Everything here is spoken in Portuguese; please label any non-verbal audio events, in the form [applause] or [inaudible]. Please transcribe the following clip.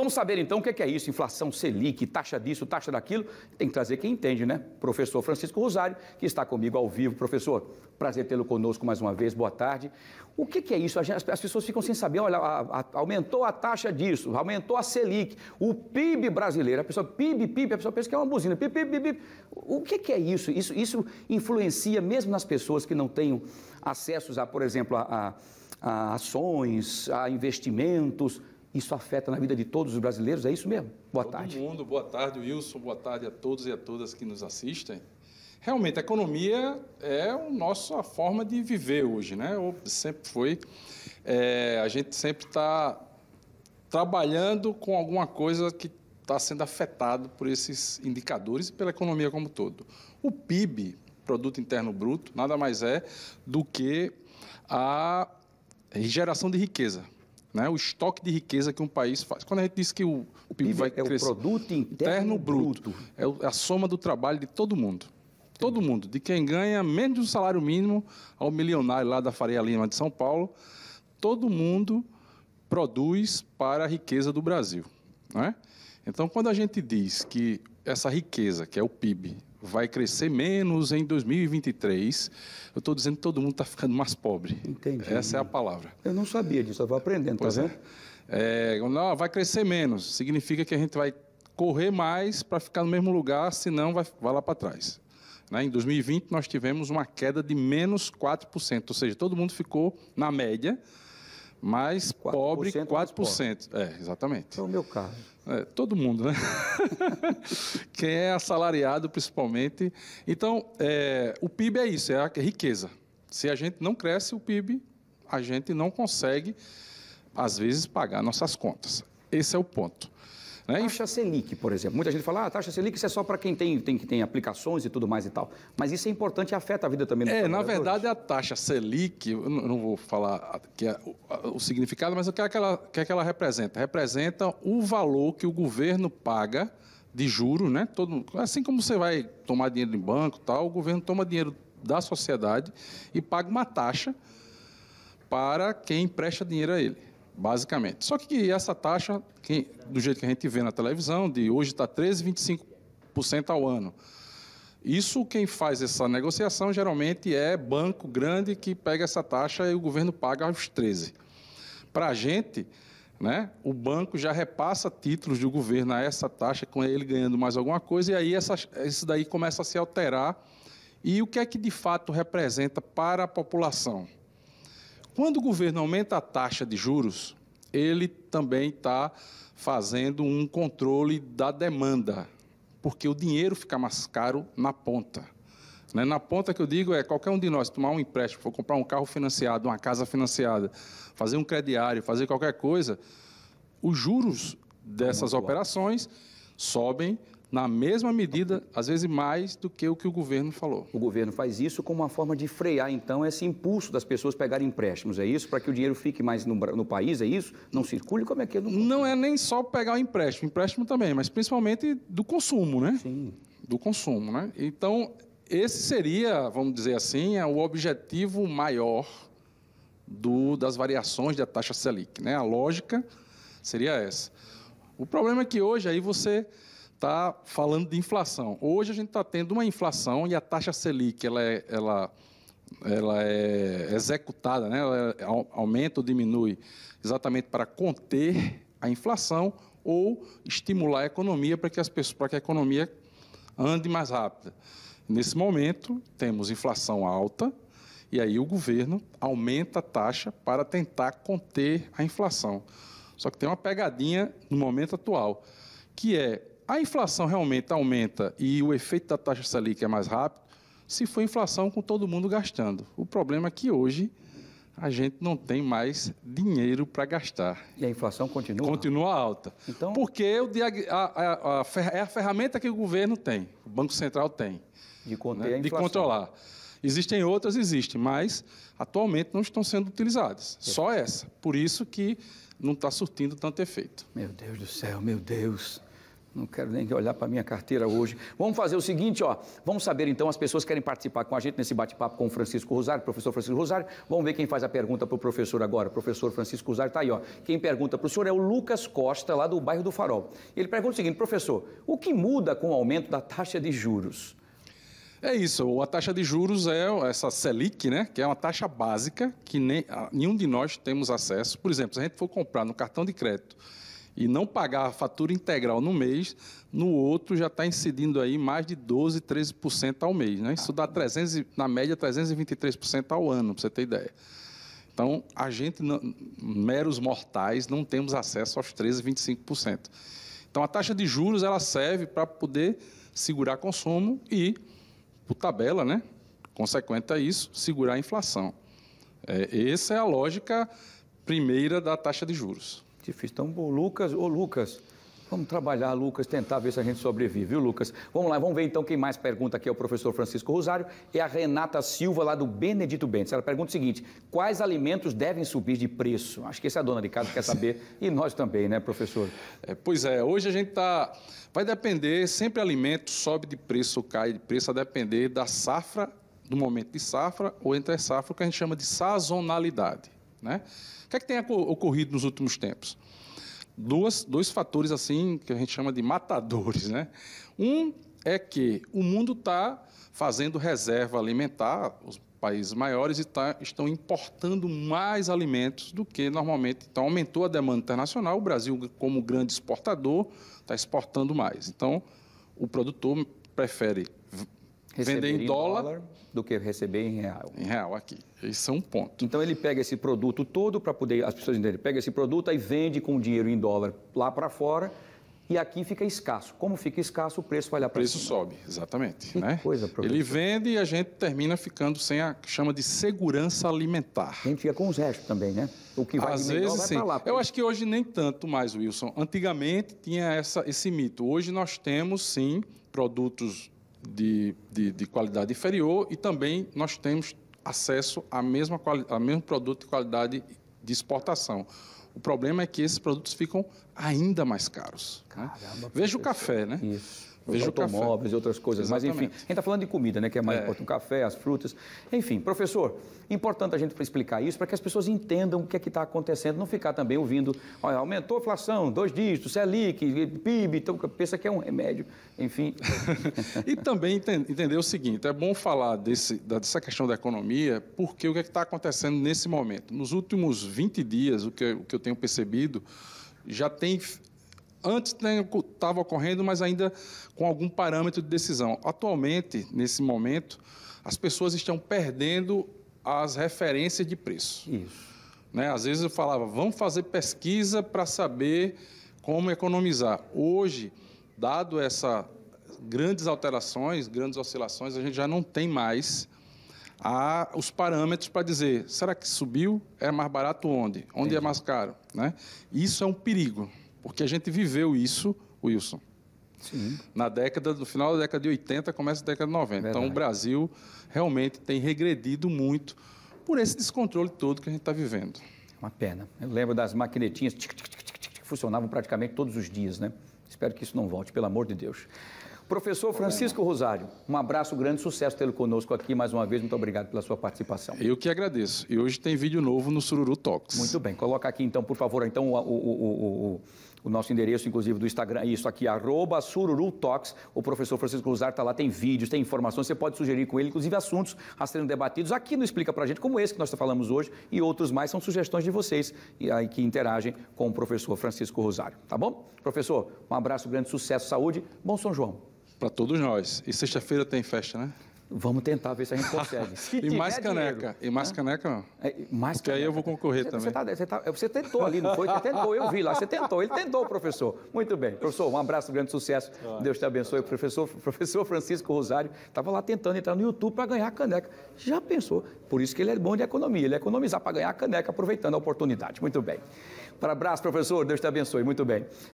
Vamos saber então o é que é isso, inflação Selic, taxa disso, taxa daquilo. Tem que trazer quem entende, né? Professor Francisco Rosário, que está comigo ao vivo. Professor, prazer tê-lo conosco mais uma vez, boa tarde. O que é isso? As pessoas ficam sem saber, olha, aumentou a taxa disso, aumentou a Selic, o PIB brasileiro, a pessoa PIB, PIB, a pessoa pensa que é uma buzina, PIB, PIB, PIB. O que é isso? Isso, isso influencia mesmo nas pessoas que não tenham acessos a, por exemplo, a, a, a ações, a investimentos. Isso afeta na vida de todos os brasileiros, é isso mesmo? Boa Todo tarde. mundo, boa tarde, Wilson, boa tarde a todos e a todas que nos assistem. Realmente, a economia é a nossa forma de viver hoje, né? Sempre foi. É, a gente sempre está trabalhando com alguma coisa que está sendo afetado por esses indicadores e pela economia como um todo. O PIB, Produto Interno Bruto, nada mais é do que a geração de riqueza, né? O estoque de riqueza que um país faz. Quando a gente diz que o, o PIB, PIB vai é crescer. É o produto interno, interno bruto. bruto. É, é a soma do trabalho de todo mundo. Todo mundo. De quem ganha menos do salário mínimo ao milionário lá da Faria Lima de São Paulo. Todo mundo produz para a riqueza do Brasil. Né? Então, quando a gente diz que essa riqueza, que é o PIB, vai crescer menos em 2023. Eu estou dizendo que todo mundo está ficando mais pobre. Entendi. Essa é a palavra. Eu não sabia disso, eu vou aprendendo, pois tá é. vendo? É. É, não, vai crescer menos, significa que a gente vai correr mais para ficar no mesmo lugar, senão vai, vai lá para trás. Né? Em 2020, nós tivemos uma queda de menos 4%, ou seja, todo mundo ficou na média mais 4%, pobre 4%. Pobre. É, exatamente. É o meu carro É, todo mundo, né? [laughs] Quem é assalariado, principalmente. Então, é, o PIB é isso, é a riqueza. Se a gente não cresce o PIB, a gente não consegue, às vezes, pagar nossas contas. Esse é o ponto. Né? Taxa Selic, por exemplo. Muita gente fala, ah, taxa Selic isso é só para quem tem, tem, tem aplicações e tudo mais e tal. Mas isso é importante e afeta a vida também do É, na verdade, a taxa Selic, eu não vou falar que é o, o significado, mas o que, é que, ela, que, é que ela representa? Representa o valor que o governo paga de juros, né? Todo, assim como você vai tomar dinheiro em banco tal, o governo toma dinheiro da sociedade e paga uma taxa para quem empresta dinheiro a ele basicamente. Só que essa taxa, que, do jeito que a gente vê na televisão, de hoje está 13,25% ao ano. Isso quem faz essa negociação geralmente é banco grande que pega essa taxa e o governo paga os 13. Para a gente, né, o banco já repassa títulos do governo a essa taxa, com ele ganhando mais alguma coisa, e aí essa, isso daí começa a se alterar. E o que é que de fato representa para a população? Quando o governo aumenta a taxa de juros, ele também está fazendo um controle da demanda, porque o dinheiro fica mais caro na ponta. Né? Na ponta que eu digo é qualquer um de nós tomar um empréstimo, for comprar um carro financiado, uma casa financiada, fazer um crediário, fazer qualquer coisa, os juros dessas operações sobem na mesma medida, às vezes mais do que o que o governo falou. O governo faz isso como uma forma de frear, então, esse impulso das pessoas pegarem empréstimos, é isso? Para que o dinheiro fique mais no, no, país, é isso? Não circule? Como é que é? Não, não é nem só pegar o empréstimo, empréstimo também, mas principalmente do consumo, né? Sim. Do consumo, né? Então, esse seria, vamos dizer assim, é o objetivo maior do, das variações da taxa Selic, né? A lógica seria essa. O problema é que hoje aí você está falando de inflação. Hoje a gente está tendo uma inflação e a taxa Selic ela é, ela, ela é executada, né? ela é, aumenta ou diminui exatamente para conter a inflação ou estimular a economia para que as pessoas, para que a economia ande mais rápida. Nesse momento temos inflação alta e aí o governo aumenta a taxa para tentar conter a inflação. Só que tem uma pegadinha no momento atual, que é a inflação realmente aumenta e o efeito da taxa Selic é mais rápido se for inflação com todo mundo gastando. O problema é que hoje a gente não tem mais dinheiro para gastar. E a inflação continua? Continua alta. Então... Porque o diag... a, a, a, é a ferramenta que o governo tem, o Banco Central tem. De conter né? a inflação. De controlar. Existem outras, existem, mas atualmente não estão sendo utilizadas. Só essa. Por isso que não está surtindo tanto efeito. Meu Deus do céu, meu Deus. Não quero nem olhar para a minha carteira hoje. Vamos fazer o seguinte, ó. Vamos saber então, as pessoas querem participar com a gente nesse bate-papo com o Francisco Rosário, professor Francisco Rosário. Vamos ver quem faz a pergunta para o professor agora. O professor Francisco Rosário está aí, ó. Quem pergunta para o senhor é o Lucas Costa, lá do bairro do Farol. Ele pergunta o seguinte, professor, o que muda com o aumento da taxa de juros? É isso, a taxa de juros é essa Selic, né? Que é uma taxa básica que nem, nenhum de nós temos acesso. Por exemplo, se a gente for comprar no cartão de crédito e não pagar a fatura integral no mês, no outro já está incidindo aí mais de 12%, 13% ao mês. Né? Isso dá, 300, na média, 323% ao ano, para você ter ideia. Então, a gente, meros mortais, não temos acesso aos 13%, 25%. Então, a taxa de juros ela serve para poder segurar consumo e, por tabela, né? consequente a isso, segurar a inflação. É, essa é a lógica primeira da taxa de juros. Difícil. Então, o Lucas, ô Lucas, vamos trabalhar, Lucas, tentar ver se a gente sobrevive, viu, Lucas? Vamos lá, vamos ver então quem mais pergunta aqui é o professor Francisco Rosário e a Renata Silva, lá do Benedito Bentes. Ela pergunta o seguinte: quais alimentos devem subir de preço? Acho que essa é a dona de casa quer saber, e nós também, né, professor? É, pois é, hoje a gente está. Vai depender, sempre alimento sobe de preço ou cai de preço, a depender da safra, do momento de safra, ou entre safra, o que a gente chama de sazonalidade. Né? O que é que tem ocorrido nos últimos tempos? Duas, dois fatores assim que a gente chama de matadores. Né? Um é que o mundo está fazendo reserva alimentar, os países maiores e tá, estão importando mais alimentos do que normalmente. Então, aumentou a demanda internacional. O Brasil, como grande exportador, está exportando mais. Então, o produtor prefere Receber vender em, em dólar, dólar, do que receber em real. Em real aqui. Isso é um ponto. Então ele pega esse produto todo para poder as pessoas entenderem. Pega esse produto e vende com dinheiro em dólar lá para fora e aqui fica escasso. Como fica escasso, o preço vai lá para cima. O preço sobe, exatamente. Que né? coisa, professor. Ele vende e a gente termina ficando sem a chama de segurança alimentar. A gente fica com os restos também, né? O que vai Às vezes, vai sim. Lá, porque... Eu acho que hoje nem tanto mais, Wilson. Antigamente tinha essa, esse mito. Hoje nós temos, sim, produtos de, de, de qualidade inferior e também nós temos acesso à mesma ao mesmo produto de qualidade de exportação. O problema é que esses produtos ficam ainda mais caros. Né? Veja o café, né? Isso os automóveis e outras coisas. Exatamente. Mas, enfim, a gente está falando de comida, né? Que é mais é. importante, o café, as frutas. Enfim, professor, importante a gente explicar isso para que as pessoas entendam o que é que está acontecendo, não ficar também ouvindo, olha, aumentou a inflação, dois dígitos, Selic, é é PIB, então pensa que é um remédio, enfim. [laughs] e também entender o seguinte, é bom falar desse, dessa questão da economia, porque o que é está acontecendo nesse momento? Nos últimos 20 dias, o que, o que eu tenho percebido, já tem antes estava né, ocorrendo, mas ainda com algum parâmetro de decisão. Atualmente, nesse momento, as pessoas estão perdendo as referências de preço. Isso. Né? Às vezes eu falava, vamos fazer pesquisa para saber como economizar. Hoje, dado essas grandes alterações, grandes oscilações, a gente já não tem mais a, os parâmetros para dizer, será que subiu? É mais barato onde? Onde é Entendi. é mais caro? Né? Isso é um perigo. Porque a gente viveu isso, Wilson. Sim. Na década, no final da década de 80, começa a década de 90. Verdade. Então o Brasil realmente tem regredido muito por esse descontrole todo que a gente está vivendo. Uma pena. Eu lembro das maquinetinhas que funcionavam praticamente todos os dias, né? Espero que isso não volte, pelo amor de Deus. Professor Francisco Rosário, um abraço, grande sucesso tê-lo conosco aqui mais uma vez. Muito obrigado pela sua participação. Eu que agradeço. E hoje tem vídeo novo no Sururu Talks. Muito bem. Coloca aqui então, por favor, então o, o, o, o nosso endereço, inclusive, do Instagram, é isso aqui, arroba sururutox. O professor Francisco Luzar está lá, tem vídeos, tem informações, você pode sugerir com ele, inclusive, assuntos a serem debatidos aqui no Explica Pra Gente, como esse que nós tá falamos hoje e outros mais, são sugestões de vocês e aí que interagem com o professor Francisco Rosário, tá bom? Professor, um abraço, grande sucesso, saúde, bom São João. Para todos nós. E sexta-feira tem festa, né? Vamos tentar ver se a gente consegue. [laughs] e mais caneca. Dinheiro, e mais né? caneca, é, mais Porque caneca. aí eu vou concorrer você, tá- também. Você, tá, você, tá, você, tentou ali, não foi? Você tentou, eu vi lá. Você tentou, ele tentou, professor. Muito bem. Professor, um abraço, grande sucesso. Deus te abençoe. O professor, [laughs] professor Francisco Rosário estava lá tentando entrar no YouTube para ganhar a caneca. Já pensou? Por isso que ele é bom de economia. Ele é economizar para ganhar a caneca, aproveitando a oportunidade. Muito bem. Para abraço, professor. Deus te abençoe. Muito bem.